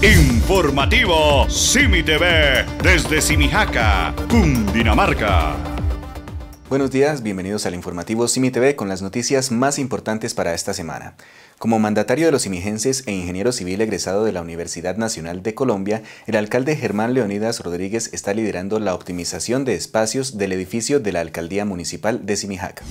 Informativo Simi TV desde Simijaca, Cundinamarca. Buenos días, bienvenidos al informativo Simi TV con las noticias más importantes para esta semana. Como mandatario de los imigenses e ingeniero civil egresado de la Universidad Nacional de Colombia, el alcalde Germán Leonidas Rodríguez está liderando la optimización de espacios del edificio de la Alcaldía Municipal de Simijaca.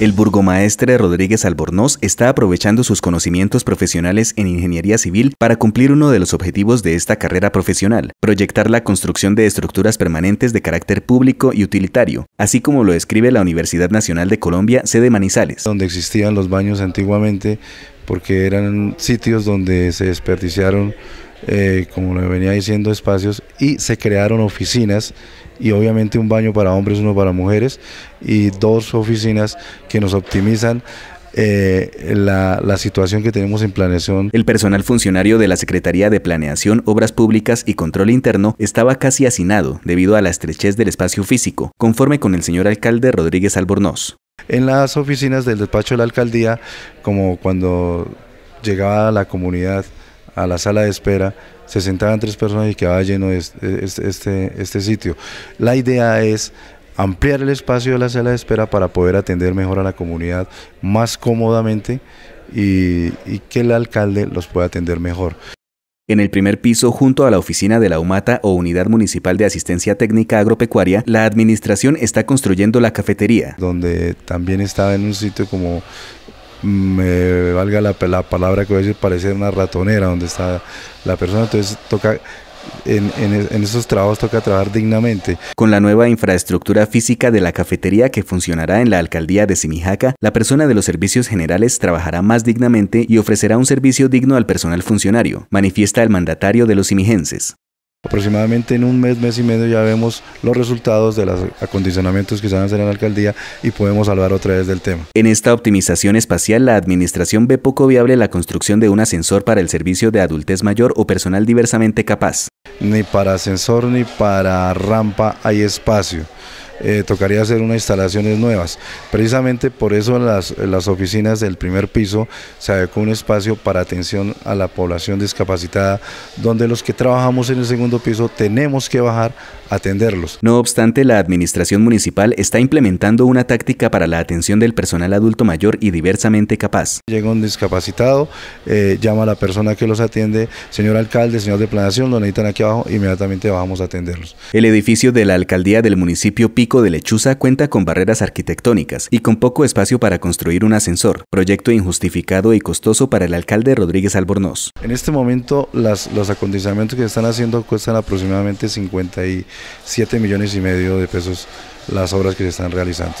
El burgomaestre Rodríguez Albornoz está aprovechando sus conocimientos profesionales en ingeniería civil para cumplir uno de los objetivos de esta carrera profesional, proyectar la construcción de estructuras permanentes de carácter público y utilitario, así como lo describe la Universidad Nacional de Colombia, sede Manizales. Donde existían los baños antiguamente, porque eran sitios donde se desperdiciaron, eh, como le venía diciendo, espacios y se crearon oficinas y obviamente un baño para hombres, uno para mujeres y dos oficinas que nos optimizan eh, la, la, situación que tenemos en planeación. El personal funcionario de la Secretaría de Planeación, Obras Públicas y Control Interno estaba casi hacinado debido a la estrechez del espacio físico, conforme con el señor alcalde Rodríguez Albornoz en las oficinas del despacho de la alcaldía, como cuando llegaba la comunidad a la sala de espera, se sentaban tres personas y quedaba lleno este este, este, este, sitio. La idea es ampliar el espacio de la sala de espera para poder atender mejor a la comunidad más cómodamente y que el alcalde los pueda atender mejor. En el primer piso, junto a la oficina de la UMATA o Unidad Municipal de Asistencia Técnica Agropecuaria, la administración está construyendo la cafetería. Donde también estaba en un sitio como me valga la, palabra que voy a decir, parece una ratonera donde está la persona, entonces toca... En, en esos trabajos toca trabajar dignamente. Con la nueva infraestructura física de la cafetería que funcionará en la alcaldía de Simijaca, la persona de los servicios generales trabajará más dignamente y ofrecerá un servicio digno al personal funcionario, manifiesta el mandatario de los simijenses. Aproximadamente en un mes, mes y medio ya vemos los resultados de los acondicionamientos que se van a hacer en la alcaldía y podemos hablar otra vez del tema. En esta optimización espacial, la administración ve poco viable la construcción de un ascensor para el servicio de adultez mayor o personal diversamente capaz. Ni para ascensor ni para rampa hay espacio. Eh, tocaría hacer unas instalaciones nuevas. Precisamente por eso las, las oficinas del primer piso se adecuó un espacio para atención a la población discapacitada, donde los que trabajamos en el segundo piso tenemos que bajar a atenderlos. No obstante, la administración municipal está implementando una táctica para la atención del personal adulto mayor y diversamente capaz. Llega un discapacitado, eh, llama a la persona que los atiende, señor alcalde, señor de planación, lo necesitan aquí abajo, inmediatamente bajamos a atenderlos. El edificio de la alcaldía del municipio Pico de Lechuza cuenta con barreras arquitectónicas y con poco espacio para construir un ascensor, proyecto injustificado y costoso para el alcalde Rodríguez Albornoz. En este momento las, los acondicionamientos que se están haciendo cuestan aproximadamente 57 millones y medio de pesos las obras que se están realizando.